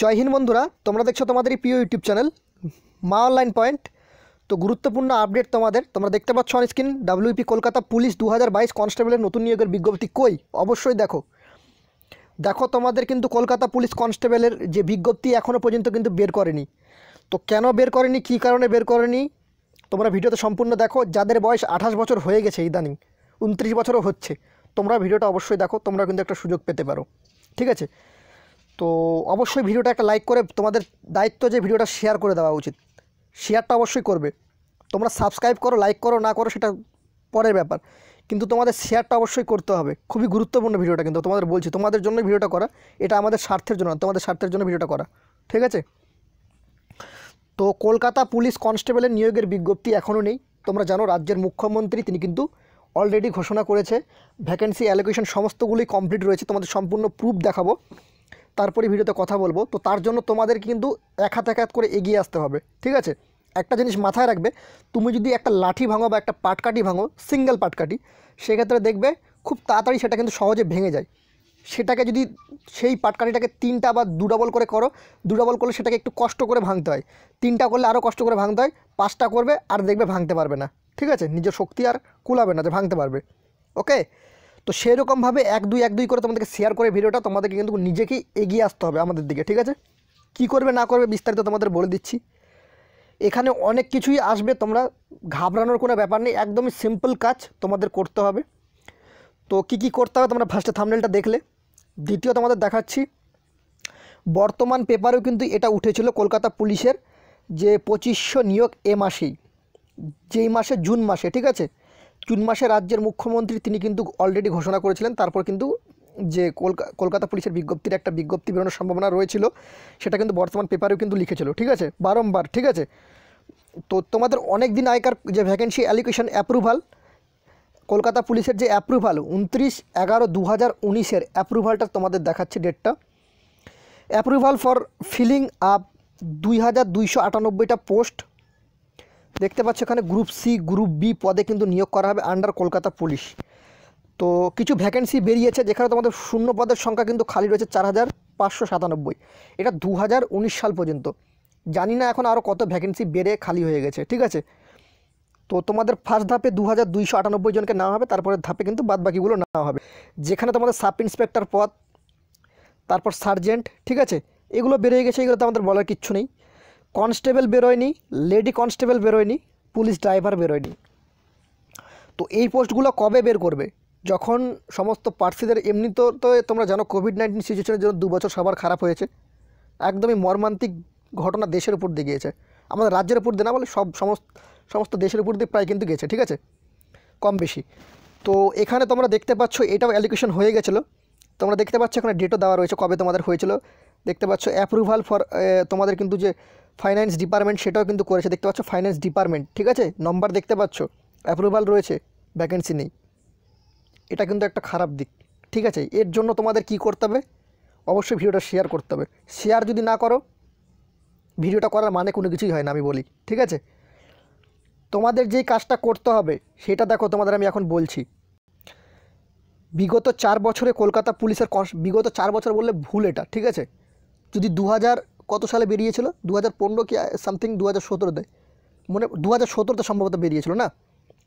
জয় হিন্দ বন্ধুরা তোমরা দেখছো তোমাদেরই প্রিয় ইউটিউব চ্যানেল মা অনলাইন পয়েন্ট তো গুরুত্বপূর্ণ আপডেট তোমাদের তোমরা দেখতে পাচ্ছ on screen WP Kolkata police দু হাজার বাইশ কনস্টেবলের নতুন নিয়োগের বিজ্ঞপ্তি কই অবশ্যই দেখো দেখো তোমাদের কিন্তু কলকাতা পুলিশ কনস্টেবলের যে বিজ্ঞপ্তি এখনও পর্যন্ত কিন্তু বের করেনি তো কেন বের করেনি কি কারণে বের করেনি তোমরা ভিডিওতে সম্পূর্ণ দেখো যাদের বয়স আঠাশ বছর হয়ে গেছে ইদানিং উনত্রিশ বছরও হচ্ছে তোমরা ভিডিওটা অবশ্যই দেখো তোমরা কিন্তু একটা সুযোগ পেতে পারো ঠিক আছে তো অবশ্যই ভিডিওটা একটা লাইক করে তোমাদের দায়িত্ব যে ভিডিওটা শেয়ার করে দেওয়া উচিত শেয়ারটা অবশ্যই করবে তোমরা সাবস্ক্রাইব করো লাইক করো না করো সেটা পরের ব্যাপার কিন্তু তোমাদের শেয়ারটা অবশ্যই করতে হবে খুবই গুরুত্বপূর্ণ ভিডিওটা কিন্তু তোমাদের বলছি তোমাদের জন্য ভিডিওটা করা এটা আমাদের স্বার্থের জন্য তোমাদের স্বার্থের জন্য ভিডিওটা করা ঠিক আছে তো কলকাতা পুলিশ কনস্টেবলের নিয়োগের বিজ্ঞপ্তি এখনও নেই তোমরা জানো রাজ্যের মুখ্যমন্ত্রী তিনি কিন্তু অলরেডি ঘোষণা করেছে ভ্যাকেন্সি অ্যালোকেশন সমস্তগুলোই কমপ্লিট রয়েছে তোমাদের সম্পূর্ণ প্রুফ দেখাবো তারপরে ভিডিওতে কথা বলবো তো তার জন্য তোমাদের কিন্তু এক হাত এক হাত করে এগিয়ে আসতে হবে ঠিক আছে একটা জিনিস মাথায় রাখবে তুমি যদি একটা লাঠি ভাঙো বা একটা পাটকাঠি ভাঙো সিঙ্গেল পাটকাঠি সেক্ষেত্রে দেখবে খুব তাড়াতাড়ি সেটা কিন্তু সহজে ভেঙে যায় সেটাকে যদি সেই পাটকাঠিটাকে তিনটা বা দু ডবল করে করো দু ডবল করলে সেটাকে একটু কষ্ট করে ভাঙতে হয় তিনটা করলে আরও কষ্ট করে ভাঙতে হয় পাঁচটা করবে আর দেখবে ভাঙতে পারবে না ঠিক আছে নিজের শক্তি আর কুলাবে না যে ভাঙতে পারবে ওকে তো সেরকমভাবে এক দুই এক দুই করে তোমাদেরকে শেয়ার করে ভিডিওটা তোমাদেরকে কিন্তু নিজেকেই এগিয়ে আসতে হবে আমাদের দিকে ঠিক আছে কি করবে না করবে বিস্তারিত তোমাদের বলে দিচ্ছি এখানে অনেক কিছুই আসবে তোমরা ঘাবড়ানোর কোনো ব্যাপার নেই একদমই সিম্পল কাজ তোমাদের করতে হবে তো কি কি করতে হবে তোমরা ফার্স্টে থামনেলটা দেখলে দ্বিতীয় তোমাদের দেখাচ্ছি বর্তমান পেপারেও কিন্তু এটা উঠেছিল কলকাতা পুলিশের যে পঁচিশশো নিয়োগ এ মাসেই যেই মাসে জুন মাসে ঠিক আছে জুন মাসে রাজ্যের মুখ্যমন্ত্রী তিনি কিন্তু অলরেডি ঘোষণা করেছিলেন তারপর কিন্তু যে কলকাতা পুলিশের বিজ্ঞপ্তির একটা বিজ্ঞপ্তি বেরোনোর সম্ভাবনা রয়েছিল সেটা কিন্তু বর্তমান পেপারেও কিন্তু লিখেছিল ঠিক আছে বারংবার ঠিক আছে তো তোমাদের অনেক দিন আগেকার যে ভ্যাকেন্সি অ্যালিকেশন অ্যাপ্রুভাল কলকাতা পুলিশের যে অ্যাপ্রুভাল উনত্রিশ এগারো দু হাজার উনিশের অ্যাপ্রুভালটা তোমাদের দেখাচ্ছে ডেটটা অ্যাপ্রুভাল ফর ফিলিং আপ দুই হাজার দুইশো আটানব্বইটা পোস্ট দেখতে পাচ্ছ এখানে গ্রুপ সি গ্রুপ বি পদে কিন্তু নিয়োগ করা হবে আন্ডার কলকাতা পুলিশ তো কিছু ভ্যাকেন্সি বেরিয়েছে যেখানে তোমাদের শূন্য পদের সংখ্যা কিন্তু খালি রয়েছে চার হাজার পাঁচশো সাতানব্বই এটা দু হাজার উনিশ সাল পর্যন্ত জানি না এখন আরও কত ভ্যাকেন্সি বেড়ে খালি হয়ে গেছে ঠিক আছে তো তোমাদের ফার্স্ট ধাপে দু হাজার দুইশো আটানব্বই জনকে নেওয়া হবে তারপরে ধাপে কিন্তু বাদবাকিগুলো নেওয়া হবে যেখানে তোমাদের সাব ইন্সপেক্টর পদ তারপর সার্জেন্ট ঠিক আছে এগুলো বেড়ে গেছে এগুলো তো আমাদের বলার কিচ্ছু নেই কনস্টেবল বেরোয়নি লেডি কনস্টেবল বেরোয়নি পুলিশ ড্রাইভার বেরোয়নি তো এই পোস্টগুলো কবে বের করবে যখন সমস্ত প্রার্থীদের এমনি তো তো তোমরা জানো কোভিড নাইন্টিন সিচুয়েশনের জন্য দু বছর সবার খারাপ হয়েছে একদমই মর্মান্তিক ঘটনা দেশের উপর দিয়ে গিয়েছে আমাদের রাজ্যের উপর দিয়ে না বলে সব সমস্ত সমস্ত দেশের উপর দিয়ে প্রায় কিন্তু গেছে ঠিক আছে কম বেশি তো এখানে তোমরা দেখতে পাচ্ছ এটাও অ্যালিকেশন হয়ে গেছিলো তোমরা দেখতে পাচ্ছ এখানে ডেটও দেওয়া রয়েছে কবে তোমাদের হয়েছিল দেখতে পাচ্ছ অ্যাপ্রুভাল ফর তোমাদের কিন্তু যে ফাইন্যান্স ডিপার্টমেন্ট সেটাও কিন্তু করেছে দেখতে পাচ্ছ ফাইন্যান্স ডিপার্টমেন্ট ঠিক আছে নম্বর দেখতে পাচ্ছ অ্যাপ্রুভাল রয়েছে ভ্যাকেন্সি নেই এটা কিন্তু একটা খারাপ দিক ঠিক আছে এর জন্য তোমাদের কি করতে হবে অবশ্যই ভিডিওটা শেয়ার করতে হবে শেয়ার যদি না করো ভিডিওটা করার মানে কোনো কিছুই হয় না আমি বলি ঠিক আছে তোমাদের যেই কাজটা করতে হবে সেটা দেখো তোমাদের আমি এখন বলছি বিগত চার বছরে কলকাতা পুলিশের বিগত চার বছর বললে ভুল এটা ঠিক আছে যদি দু কত সালে বেরিয়েছিল দু হাজার পনেরো কি সামথিং দু হাজার সতেরোতে মনে দু হাজার সতেরোতে সম্ভবত বেরিয়েছিল না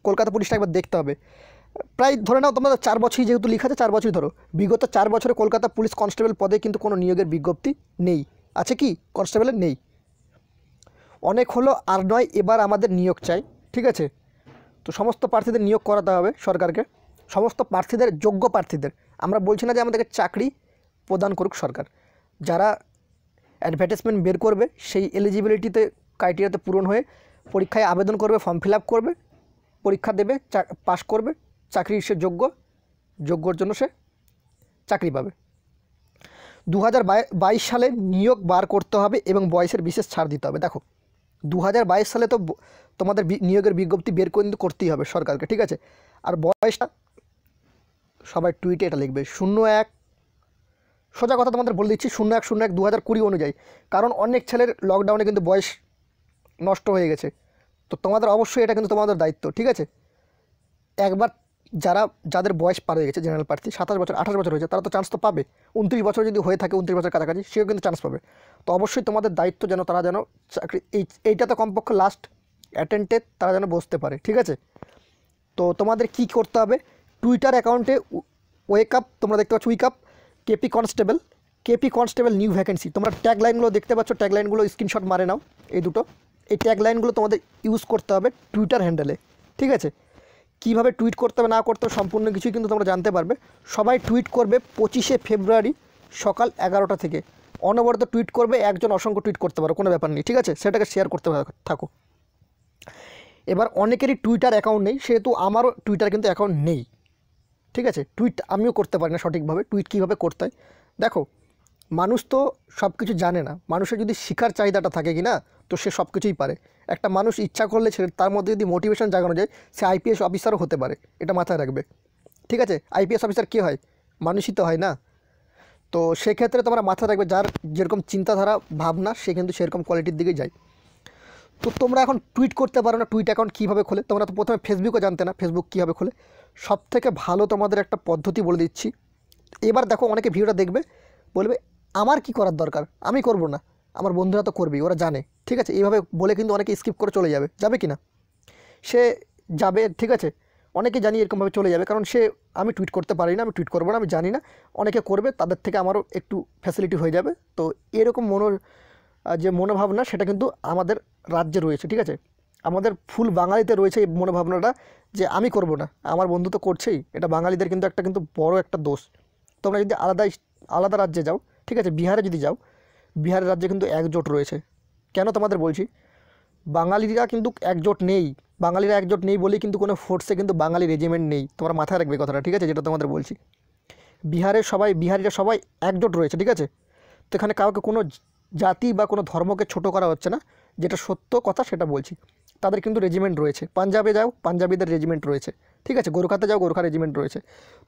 কলকাতা পুলিশটা একবার দেখতে হবে প্রায় ধরে নাও তোমাদের চার বছরই যেহেতু লেখা আছে চার বছরই ধরো বিগত চার বছরে কলকাতা পুলিশ কনস্টেবল পদে কিন্তু কোনো নিয়োগের বিজ্ঞপ্তি নেই আছে কি কনস্টেবলের নেই অনেক হলো আর নয় এবার আমাদের নিয়োগ চাই ঠিক আছে তো সমস্ত প্রার্থীদের নিয়োগ করাতে হবে সরকারকে সমস্ত প্রার্থীদের যোগ্য প্রার্থীদের আমরা বলছি না যে আমাদেরকে চাকরি প্রদান করুক সরকার যারা অ্যাডভার্টাইজমেন্ট বের করবে সেই এলিজিবিলিটিতে ক্রাইটেরিয়াতে পূরণ হয়ে পরীক্ষায় আবেদন করবে ফর্ম ফিল করবে পরীক্ষা দেবে পাস করবে চাকরি সে যোগ্য যোগ্যর জন্য সে চাকরি পাবে দু হাজার সালে নিয়োগ বার করতে হবে এবং বয়সের বিশেষ ছাড় দিতে হবে দেখো দু সালে তো তোমাদের নিয়োগের বিজ্ঞপ্তি বের কিন্তু করতেই হবে সরকারকে ঠিক আছে আর বয়সটা সবাই টুইটে এটা লিখবে শূন্য এক সোজা কথা তোমাদের বলে দিচ্ছি শূন্য এক শূন্য এক দু হাজার কুড়ি অনুযায়ী কারণ অনেক ছেলের লকডাউনে কিন্তু বয়স নষ্ট হয়ে গেছে তো তোমাদের অবশ্যই এটা কিন্তু তোমাদের দায়িত্ব ঠিক আছে একবার যারা যাদের বয়স পার হয়ে গেছে জেনারেল প্রার্থী সাতাশ বছর আঠাশ বছর হয়েছে তারা তো চান্স তো পাবে উনত্রিশ বছর যদি হয়ে থাকে উনত্রিশ বছর কাছাকাছি সেও কিন্তু চান্স পাবে তো অবশ্যই তোমাদের দায়িত্ব যেন তারা যেন চাকরি এই এইটা তো কমপক্ষে লাস্ট অ্যাটেন্টে তারা যেন বসতে পারে ঠিক আছে তো তোমাদের কি করতে হবে টুইটার অ্যাকাউন্টে ওয়েক আপ তোমরা দেখতে পাচ্ছ week up KP constable KP constable new vacancy তোমরা ট্যাগ লাইনগুলো দেখতে পাচ্ছ ট্যাগ লাইনগুলো স্ক্রিনশট মারে নাও এই দুটো এই ট্যাগ লাইনগুলো তোমাদের ইউজ করতে হবে টুইটার হ্যান্ডেলে ঠিক আছে কিভাবে টুইট করতে হবে না করতে হবে সম্পূর্ণ কিছুই কিন্তু তোমরা জানতে পারবে সবাই টুইট করবে পঁচিশে ফেব্রুয়ারি সকাল এগারোটা থেকে অনবরত টুইট করবে একজন অসংখ্য টুইট করতে পারো কোনো ব্যাপার নেই ঠিক আছে সেটাকে শেয়ার করতে থাকো এবার অনেকেরই টুইটার অ্যাকাউন্ট নেই সেহেতু আমারও টুইটার কিন্তু অ্যাকাউন্ট নেই ঠিক আছে টুইট আমিও করতে পারি না সঠিকভাবে টুইট কীভাবে করতে হয় দেখো মানুষ তো সব কিছু জানে না মানুষের যদি শিকার চাহিদাটা থাকে কি না তো সে সব কিছুই পারে একটা মানুষ ইচ্ছা করলে সে তার মধ্যে যদি মোটিভেশন জাগানো যায় সে আইপিএস অফিসারও হতে পারে এটা মাথায় রাখবে ঠিক আছে আইপিএস অফিসার কী হয় মানুষই তো হয় না তো সেক্ষেত্রে তোমরা মাথায় রাখবে যার যেরকম চিন্তাধারা ভাবনা সে কিন্তু সেরকম কোয়ালিটির দিকে যায় তো তোমরা এখন টুইট করতে পারো না টুইট অ্যাকাউন্ট কীভাবে খোলে তোমরা তো প্রথমে ফেসবুকও জানতে না ফেসবুক কীভাবে খোলে সব থেকে ভালো তোমাদের একটা পদ্ধতি বলে দিচ্ছি এবার দেখো অনেকে ভিডিওটা দেখবে বলবে আমার কি করার দরকার আমি করব না আমার বন্ধুরা তো করবেই ওরা জানে ঠিক আছে এইভাবে বলে কিন্তু অনেকে স্কিপ করে চলে যাবে যাবে কি না সে যাবে ঠিক আছে অনেকে জানি এরকমভাবে চলে যাবে কারণ সে আমি টুইট করতে পারি না আমি টুইট করবো না আমি জানি না অনেকে করবে তাদের থেকে আমারও একটু ফ্যাসিলিটি হয়ে যাবে তো এরকম মনোর যে মনোভাবনা সেটা কিন্তু আমাদের রাজ্যে রয়েছে ঠিক আছে আমাদের ফুল বাঙালিতে রয়েছে এই মনোভাবনাটা যে আমি করব না আমার বন্ধু তো করছেই এটা বাঙালিদের কিন্তু একটা কিন্তু বড় একটা দোষ তোমরা যদি আলাদা আলাদা রাজ্যে যাও ঠিক আছে বিহারে যদি যাও বিহারের রাজ্যে কিন্তু একজোট রয়েছে কেন তোমাদের বলছি বাঙালিরা কিন্তু একজোট নেই বাঙালিরা একজোট নেই বলেই কিন্তু কোনো ফোর্সে কিন্তু বাঙালি রেজিমেন্ট নেই তোমরা মাথায় রাখবে কথাটা ঠিক আছে যেটা তোমাদের বলছি বিহারের সবাই বিহারিরা সবাই একজোট রয়েছে ঠিক আছে তো এখানে কাউকে কোনো জাতি বা কোনো ধর্মকে ছোট করা হচ্ছে না যেটা সত্য কথা সেটা বলছি তাদের কিন্তু রেজিমেন্ট রয়েছে পাঞ্জাবে যাও পাঞ্জাবিদের রেজিমেন্ট রয়েছে ঠিক আছে গোরখাতে যাও গোরখা রেজিমেন্ট রয়েছে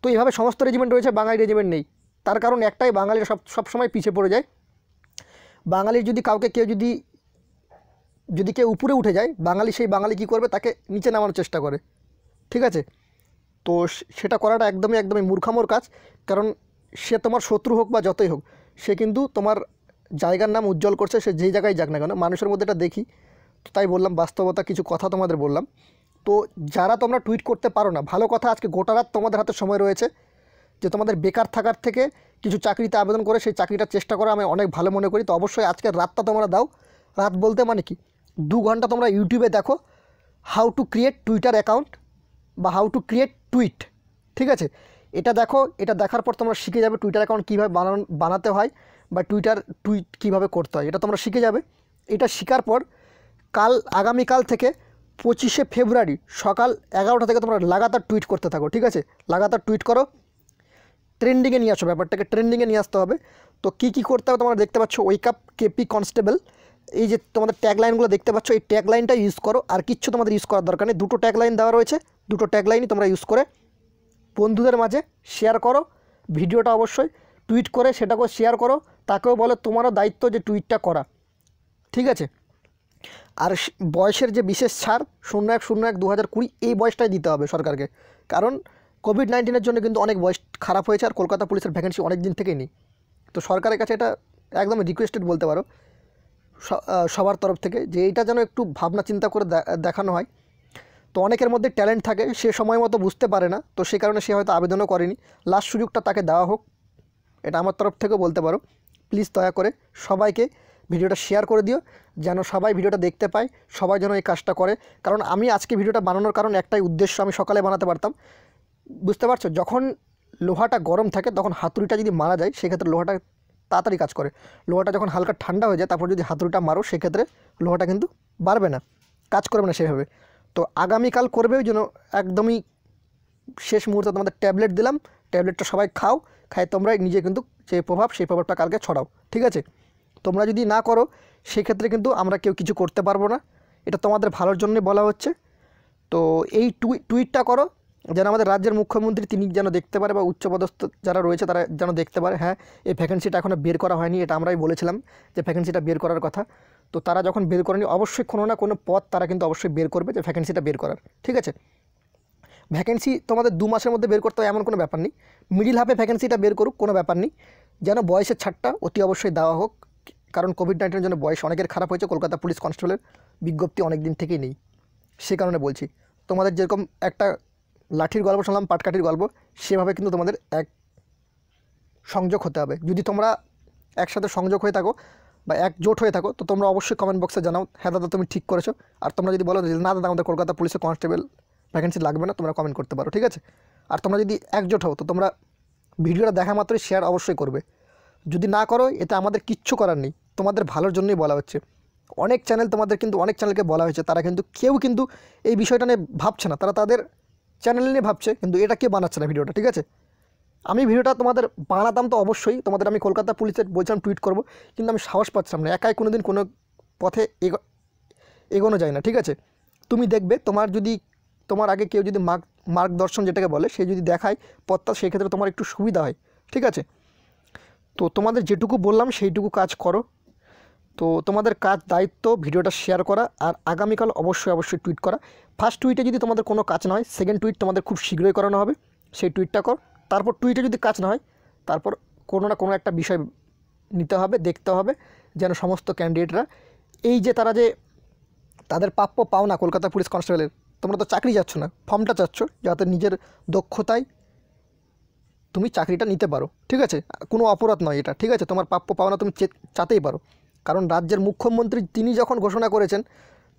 তো এইভাবে সমস্ত রেজিমেন্ট রয়েছে বাঙালি রেজিমেন্ট নেই তার কারণ একটাই বাঙালির সব সবসময় পিছিয়ে পড়ে যায় বাঙালির যদি কাউকে কেউ যদি যদি কেউ উপরে উঠে যায় বাঙালি সেই বাঙালি কি করবে তাকে নিচে নামানোর চেষ্টা করে ঠিক আছে তো সেটা করাটা একদমই একদমই মূর্খামোর কাজ কারণ সে তোমার শত্রু হোক বা যতই হোক সে কিন্তু তোমার জায়গার নাম উজ্জ্বল করছে সে যেই জায়গায় যাক না কেন মানুষের মধ্যে এটা দেখি তো তাই বললাম বাস্তবতা কিছু কথা তোমাদের বললাম তো যারা তোমরা টুইট করতে পারো না ভালো কথা আজকে গোটা রাত তোমাদের হাতে সময় রয়েছে যে তোমাদের বেকার থাকার থেকে কিছু চাকরিতে আবেদন করে সেই চাকরিটার চেষ্টা করা আমি অনেক ভালো মনে করি তো অবশ্যই আজকের রাতটা তোমরা দাও রাত বলতে মানে কি দু ঘন্টা তোমরা ইউটিউবে দেখো how to create Twitter account বা হাউ টু ক্রিয়েট টুইট ঠিক আছে এটা দেখো এটা দেখার পর তোমরা শিখে যাবে টুইটার অ্যাকাউন্ট কীভাবে বানানো বানাতে হয় বা টুইটার টুইট কীভাবে করতে হয় এটা তোমরা শিখে যাবে এটা শেখার পর কাল আগামীকাল থেকে পঁচিশে ফেব্রুয়ারি সকাল এগারোটা থেকে তোমরা লাগাতার টুইট করতে থাকো ঠিক আছে লাগাতার টুইট করো ট্রেন্ডিংয়ে নিয়ে আসো ব্যাপারটাকে ট্রেন্ডিংয়ে নিয়ে আসতে হবে তো কী কী করতে হবে তোমরা দেখতে পাচ্ছ ওয়েক আপ কেপি কনস্টেবল এই যে তোমাদের ট্যাগলাইনগুলো দেখতে পাচ্ছ এই ট্যাগলাইনটা ইউজ করো আর কিচ্ছু তোমাদের ইউজ করার দরকার নেই দুটো ট্যাগলাইন দেওয়া রয়েছে দুটো ট্যাগলাইনই তোমরা ইউজ করে বন্ধুদের মাঝে শেয়ার করো ভিডিওটা অবশ্যই টুইট করে সেটাকেও শেয়ার করো তাকেও বলো তোমারও দায়িত্ব যে টুইটটা করা ঠিক আছে আর বয়সের যে বিশেষ ছাড় শূন্য এক শূন্য এক দু হাজার কুড়ি এই বয়সটাই দিতে হবে সরকারকে কারণ কোভিড নাইন্টিনের জন্য কিন্তু অনেক বয়স খারাপ হয়েছে আর কলকাতা পুলিশের ভ্যাকেন্সি অনেক দিন থেকেই নেই তো সরকারের কাছে এটা একদম রিকোয়েস্টেড বলতে পারো সবার তরফ থেকে যে এটা যেন একটু ভাবনা চিন্তা করে দেখানো হয় তো অনেকের মধ্যে ট্যালেন্ট থাকে সে সময় মতো বুঝতে পারে না তো সে কারণে সে হয়তো আবেদনও করেনি লাস্ট সুযোগটা তাকে দেওয়া হোক এটা আমার তরফ থেকেও বলতে পারো প্লিজ দয়া করে সবাইকে ভিডিওটা শেয়ার করে দিও যেন সবাই ভিডিওটা দেখতে পায় সবাই যেন এই কাজটা করে কারণ আমি আজকে ভিডিওটা বানানোর কারণ একটাই উদ্দেশ্য আমি সকালে বানাতে পারতাম বুঝতে পারছো যখন লোহাটা গরম থাকে তখন হাতুড়িটা যদি মারা যায় সেক্ষেত্রে লোহাটা তাড়াতাড়ি কাজ করে লোহাটা যখন হালকা ঠান্ডা হয়ে যায় তারপর যদি হাতুড়িটা মারো সেক্ষেত্রে লোহাটা কিন্তু বাড়বে না কাজ করবে না সেভাবে তো আগামীকাল করবেও যেন একদমই শেষ মুহূর্তে তোমাদের ট্যাবলেট দিলাম ট্যাবলেটটা সবাই খাও খাই তোমরা নিজে কিন্তু যে প্রভাব সেই প্রভাবটা কালকে ছড়াও ঠিক আছে তোমরা যদি না করো সেক্ষেত্রে কিন্তু আমরা কেউ কিছু করতে পারবো না এটা তোমাদের ভালোর জন্যই বলা হচ্ছে তো এই টুই টুইটটা করো যেন আমাদের রাজ্যের মুখ্যমন্ত্রী তিনি যেন দেখতে পারে বা উচ্চপদস্থ যারা রয়েছে তারা যেন দেখতে পারে হ্যাঁ এই ভ্যাকেন্সিটা এখনও বের করা হয়নি এটা আমরাই বলেছিলাম যে ভ্যাকেন্সিটা বের করার কথা তো তারা যখন বের করেনি অবশ্যই কোনো না কোনো পথ তারা কিন্তু অবশ্যই বের করবে যে ভ্যাকেন্সিটা বের করার ঠিক আছে ভ্যাকেন্সি তোমাদের দু মাসের মধ্যে বের করতে হয় এমন কোনো ব্যাপার নেই মিডিল হাফে ভ্যাকেন্সিটা বের করুক কোনো ব্যাপার নেই যেন বয়সের ছাড়টা অতি অবশ্যই দেওয়া হোক কারণ কোভিড নাইন্টিনের জন্য বয়স অনেকের খারাপ হয়েছে কলকাতা পুলিশ কনস্টেবলের বিজ্ঞপ্তি অনেক দিন থেকেই নেই সে কারণে বলছি তোমাদের যেরকম একটা লাঠির গল্প শুনলাম পাটকাঠির গল্প সেভাবে কিন্তু তোমাদের এক সংযোগ হতে হবে যদি তোমরা একসাথে সংযোগ হয়ে থাকো বা একজোট হয়ে থাকো তো তোমরা অবশ্যই কমেন্ট বক্সে জানাও হ্যাঁ দাদা তুমি ঠিক করেছো আর তোমরা যদি বলো না দাদা আমাদের কলকাতা পুলিশে কনস্টেবল ভ্যাকেন্সি লাগবে না তোমরা কমেন্ট করতে পারো ঠিক আছে আর তোমরা যদি একজোট হও তো তোমরা ভিডিওটা দেখা মাত্রই শেয়ার অবশ্যই করবে যদি না করো এতে আমাদের কিচ্ছু করার নেই তোমাদের ভালোর জন্যই বলা হচ্ছে অনেক চ্যানেল তোমাদের কিন্তু অনেক চ্যানেলকে বলা হয়েছে তারা কিন্তু কেউ কিন্তু এই বিষয়টা নিয়ে ভাবছে না তারা তাদের চ্যানেল নিয়ে ভাবছে কিন্তু এটা কেউ বানাচ্ছে না ভিডিওটা ঠিক আছে আমি ভিডিওটা তোমাদের বানাতাম তো অবশ্যই তোমাদের আমি কলকাতা পুলিশের বলছিলাম টুইট করব কিন্তু আমি সাহস পাচ্ছিলাম না একাই কোনো দিন কোনো পথে এগোনো যায় না ঠিক আছে তুমি দেখবে তোমার যদি তোমার আগে কেউ যদি মার্গ মার্গদর্শন যেটাকে বলে সে যদি দেখায় পথটা সেক্ষেত্রে তোমার একটু সুবিধা হয় ঠিক আছে তো তোমাদের যেটুকু বললাম সেইটুকু কাজ করো তো তোমাদের কাজ দায়িত্ব ভিডিওটা শেয়ার করা আর আগামীকাল অবশ্যই অবশ্যই টুইট করা ফার্স্ট টুইটে যদি তোমাদের কোনো কাজ না হয় সেকেন্ড টুইট তোমাদের খুব শীঘ্রই করানো হবে সেই টুইটটা কর তারপর টুইটে যদি কাজ না হয় তারপর কোনো না কোনো একটা বিষয় নিতে হবে দেখতে হবে যেন সমস্ত ক্যান্ডিডেটরা এই যে তারা যে তাদের প্রাপ্য পাও না কলকাতা পুলিশ কনস্টেবলের তোমরা তো চাকরি চাচ্ছ না ফর্মটা চাচ্ছ যাতে নিজের দক্ষতায় তুমি চাকরিটা নিতে পারো ঠিক আছে কোনো অপরাধ নয় এটা ঠিক আছে তোমার প্রাপ্য পাওনা তুমি চাতেই পারো কারণ রাজ্যের মুখ্যমন্ত্রী তিনি যখন ঘোষণা করেছেন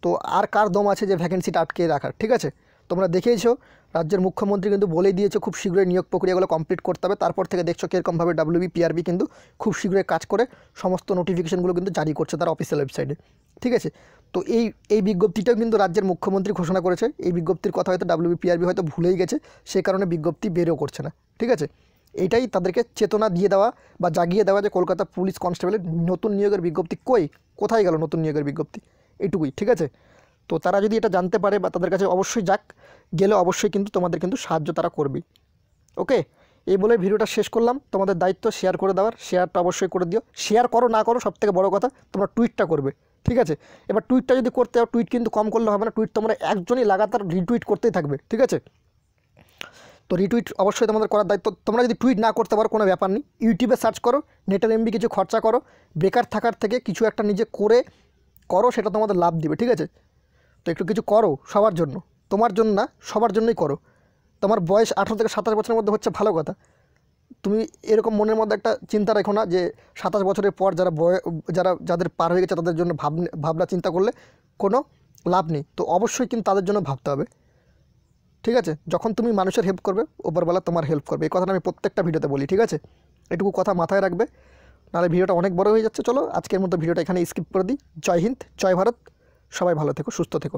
তো আর কার দম আছে যে ভ্যাকেন্সিটা আটকে রাখার ঠিক আছে তোমরা দেখিয়েছো রাজ্যের মুখ্যমন্ত্রী কিন্তু বলেই দিয়েছে খুব শীঘ্রই নিয়োগ প্রক্রিয়াগুলো কমপ্লিট করতে হবে তারপর থেকে দেখছো কীরকমভাবে ডাব্লিউবি পিআরবি কিন্তু খুব শীঘ্রই কাজ করে সমস্ত নোটিফিকেশনগুলো কিন্তু জারি করছে তার অফিসিয়াল ওয়েবসাইটে ঠিক আছে তো এই এই বিজ্ঞপ্তিটাও কিন্তু রাজ্যের মুখ্যমন্ত্রী ঘোষণা করেছে এই বিজ্ঞপ্তির কথা হয়তো ডাব্লিউবি পিআরবি হয়তো ভুলেই গেছে সে কারণে বিজ্ঞপ্তি বেরও করছে না ঠিক আছে এটাই তাদেরকে চেতনা দিয়ে দেওয়া বা জাগিয়ে দেওয়া যে কলকাতা পুলিশ কনস্টেবলের নতুন নিয়োগের বিজ্ঞপ্তি কই কোথায় গেল নতুন নিয়োগের বিজ্ঞপ্তি এটুকুই ঠিক আছে তো তারা যদি এটা জানতে পারে বা তাদের কাছে অবশ্যই যাক গেলে অবশ্যই কিন্তু তোমাদের কিন্তু সাহায্য তারা করবে ওকে এই বলে ভিডিওটা শেষ করলাম তোমাদের দায়িত্ব শেয়ার করে দেওয়ার শেয়ারটা অবশ্যই করে দিও শেয়ার করো না করো সবথেকে বড় কথা তোমরা টুইটটা করবে ঠিক আছে এবার টুইটটা যদি করতে হবে টুইট কিন্তু কম করলে হবে না টুইট তোমরা একজনই লাগাতার রিটুইট করতেই থাকবে ঠিক আছে তো রিটুইট অবশ্যই তোমাদের করার দায়িত্ব তোমরা যদি টুইট না করতে পারো কোনো ব্যাপার নেই ইউটিউবে সার্চ করো নেটের এমবি কিছু খরচা করো বেকার থাকার থেকে কিছু একটা নিজে করে করো সেটা তোমাদের লাভ দিবে ঠিক আছে তো একটু কিছু করো সবার জন্য তোমার জন্য না সবার জন্যই করো তোমার বয়স আঠারো থেকে সাতাশ বছরের মধ্যে হচ্ছে ভালো কথা তুমি এরকম মনের মধ্যে একটা চিন্তা রেখো না যে সাতাশ বছরের পর যারা বয় যারা যাদের পার হয়ে গেছে তাদের জন্য ভাব ভাবনা চিন্তা করলে কোনো লাভ নেই তো অবশ্যই কিন্তু তাদের জন্য ভাবতে হবে ঠিক আছে যখন তুমি মানুষের হেল্প করবে ওপরবেলা তোমার হেল্প করবে এই কথাটা আমি প্রত্যেকটা ভিডিওতে বলি ঠিক আছে এটুকু কথা মাথায় রাখবে নাহলে ভিডিওটা অনেক বড় হয়ে যাচ্ছে চলো আজকের মতো ভিডিওটা এখানে স্কিপ করে দিই জয় হিন্দ জয় ভারত সবাই ভালো থেকো সুস্থ থেকো